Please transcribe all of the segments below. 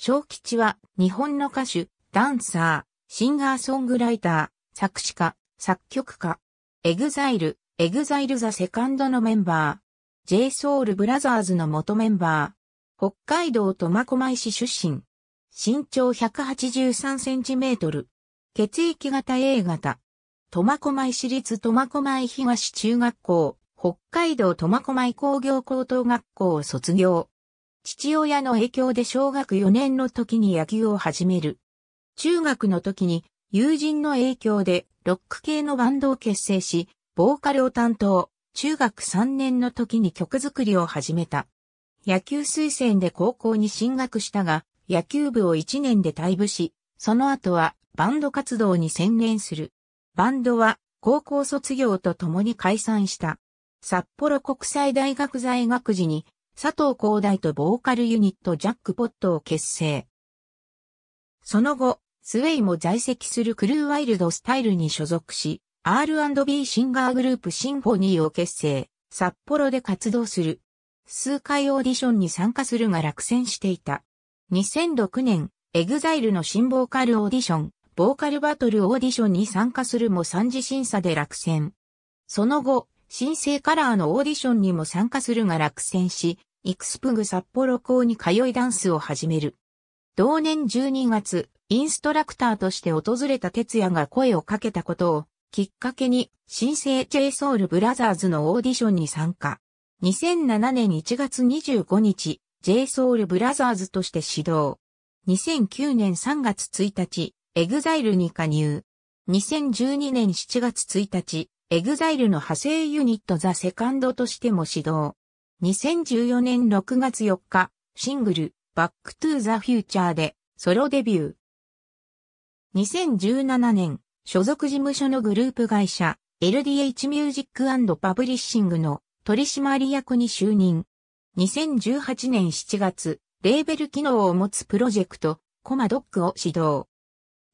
小吉は日本の歌手、ダンサー、シンガーソングライター、作詞家、作曲家、エグザイル、エグザイルザセカンドのメンバー、JSOUL BROTHERS の元メンバー、北海道苫小牧市出身、身長183センチメートル、血液型 A 型、苫小牧市立苫小牧東中学校、北海道苫小牧工業高等学校を卒業。父親の影響で小学4年の時に野球を始める。中学の時に友人の影響でロック系のバンドを結成し、ボーカルを担当、中学3年の時に曲作りを始めた。野球推薦で高校に進学したが、野球部を1年で退部し、その後はバンド活動に専念する。バンドは高校卒業とともに解散した。札幌国際大学在学時に佐藤光大とボーカルユニットジャックポットを結成。その後、スウェイも在籍するクルーワイルドスタイルに所属し、R&B シンガーグループシンフォニーを結成、札幌で活動する。数回オーディションに参加するが落選していた。2006年、エグザイルの新ボーカルオーディション、ボーカルバトルオーディションに参加するも3次審査で落選。その後、新生カラーのオーディションにも参加するが落選し、イクスプグ札幌校に通いダンスを始める。同年12月、インストラクターとして訪れた哲也が声をかけたことをきっかけに新生 J ソウルブラザーズのオーディションに参加。2007年1月25日、J ソウルブラザーズとして始動。2009年3月1日、エグザイルに加入。2012年7月1日、エグザイルの派生ユニットザ・セカンドとしても始動。2014年6月4日、シングル、バックトゥザフューチャーで、ソロデビュー。2017年、所属事務所のグループ会社、LDH ミュージックパブリッシングの取締役に就任。2018年7月、レーベル機能を持つプロジェクト、コマドックを始動。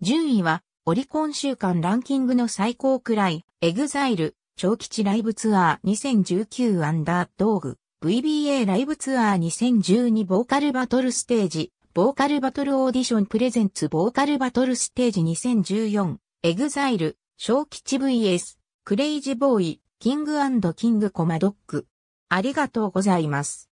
順位は、オリコン週間ランキングの最高くらい、エグザイル、長吉ライブツアー 2019& ドーグ。VBA ライブツアー2012ボーカルバトルステージ、ボーカルバトルオーディションプレゼンツボーカルバトルステージ2014、エグザイル、小吉 VS、クレイジーボーイ、キングキングコマドック。ありがとうございます。